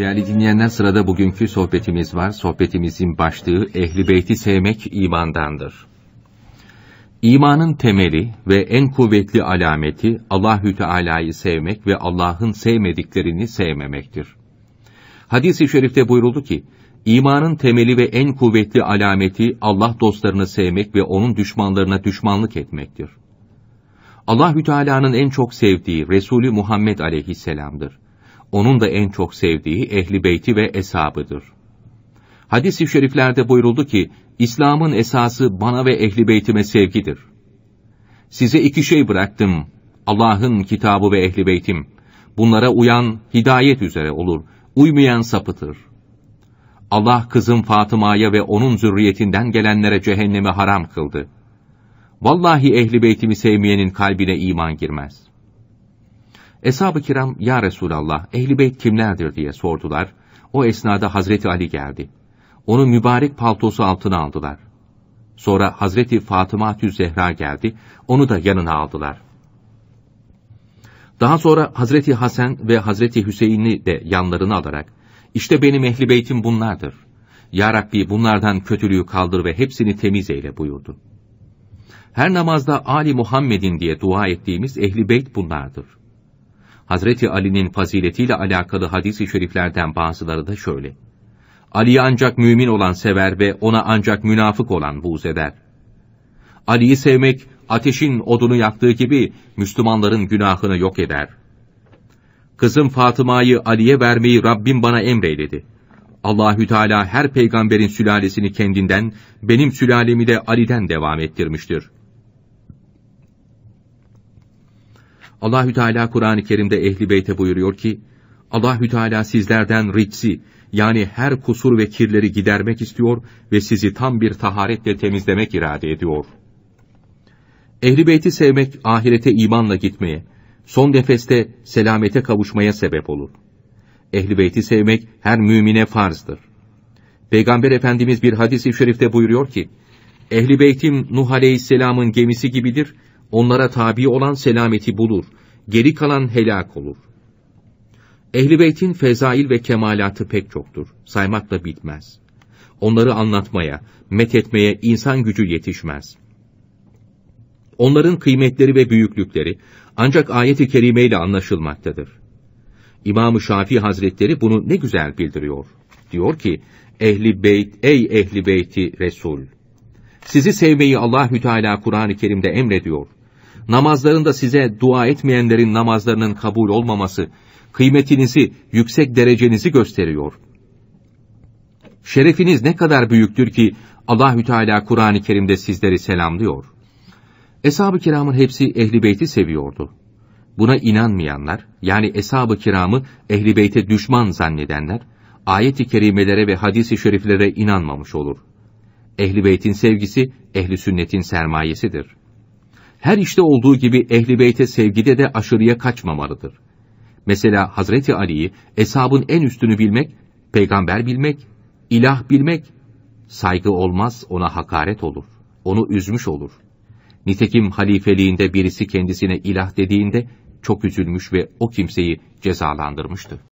Değerli dinleyenler sırada bugünkü sohbetimiz var. Sohbetimizin başlığı Ehli Beyti sevmek imandandır. İmanın temeli ve en kuvvetli alameti Allahü Teala'yı sevmek ve Allah'ın sevmediklerini sevmemektir. Hadis-i şerifte buyuruldu ki, İmanın temeli ve en kuvvetli alameti Allah dostlarını sevmek ve onun düşmanlarına düşmanlık etmektir. Allahü Teala'nın en çok sevdiği Resulü Muhammed aleyhisselam'dır onun da en çok sevdiği ehli beyti ve eshabıdır. Hadis-i şeriflerde buyuruldu ki, İslam'ın esası bana ve ehli beytime sevgidir. Size iki şey bıraktım, Allah'ın kitabı ve ehli beytim. Bunlara uyan hidayet üzere olur, uymayan sapıtır. Allah kızım Fatıma'ya ve onun zürriyetinden gelenlere cehennemi haram kıldı. Vallahi ehli beytimi sevmeyenin kalbine iman girmez.'' Eshab-ı kiram, Ya Resulallah, ehl Beyt kimlerdir diye sordular. O esnada Hazreti Ali geldi. Onu mübarek paltosu altına aldılar. Sonra Hazreti Fatıma Zehra geldi, onu da yanına aldılar. Daha sonra Hazreti Hasan ve Hazreti Hüseyin'i de yanlarına alarak, işte benim ehli beytim bunlardır. Ya Rabbi bunlardan kötülüğü kaldır ve hepsini temiz eyle buyurdu. Her namazda Ali Muhammed'in diye dua ettiğimiz ehli beyt bunlardır. Hazreti Ali'nin faziletiyle alakalı hadis-i şeriflerden bazıları da şöyle. Ali'yi ancak mümin olan sever ve ona ancak münafık olan buğz eder. Ali'yi sevmek, ateşin odunu yaktığı gibi Müslümanların günahını yok eder. Kızım Fatıma'yı Ali'ye vermeyi Rabbim bana emreyledi. Allahü Teala her peygamberin sülalesini kendinden, benim sülalemi de Ali'den devam ettirmiştir.'' Allahü Teala Kur'an-ı Kerim'de ehli beyte buyuruyor ki: Allahü Teala sizlerden ritsi yani her kusur ve kirleri gidermek istiyor ve sizi tam bir taharetle temizlemek irade ediyor. Ehli beyti sevmek ahirete imanla gitmeye, son nefeste selamete kavuşmaya sebep olur. Ehli beyti sevmek her mümine farzdır. Peygamber Efendimiz bir hadis-i şerifte buyuruyor ki, Ehli beytim Nuh Aleyhisselam'ın gemisi gibidir onlara tabi olan selameti bulur, geri kalan helak olur. Ehl-i beytin fezail ve kemalatı pek çoktur, saymakla bitmez. Onları anlatmaya, methetmeye insan gücü yetişmez. Onların kıymetleri ve büyüklükleri ancak ayet-i kerimeyle anlaşılmaktadır. İmam-ı Şafii Hazretleri bunu ne güzel bildiriyor. Diyor ki, Ehl-i beyt, ey Ehl-i beyti Resul! Sizi sevmeyi Allahü Teala Kur'an-ı Kerim'de emrediyor.'' namazlarında size dua etmeyenlerin namazlarının kabul olmaması, kıymetinizi, yüksek derecenizi gösteriyor. Şerefiniz ne kadar büyüktür ki Allahü Teala Kur'an-ı Kerim'de sizleri selamlıyor. Eshab-ı kiramın hepsi ehli beyti seviyordu. Buna inanmayanlar, yani eshab-ı kiramı ehli beyte düşman zannedenler, ayet-i kerimelere ve hadis-i şeriflere inanmamış olur. Ehli beytin sevgisi, ehli sünnetin sermayesidir.'' her işte olduğu gibi ehli beyte sevgide de aşırıya kaçmamalıdır. Mesela Hazreti Ali'yi eshabın en üstünü bilmek, peygamber bilmek, ilah bilmek, saygı olmaz ona hakaret olur, onu üzmüş olur. Nitekim halifeliğinde birisi kendisine ilah dediğinde çok üzülmüş ve o kimseyi cezalandırmıştı.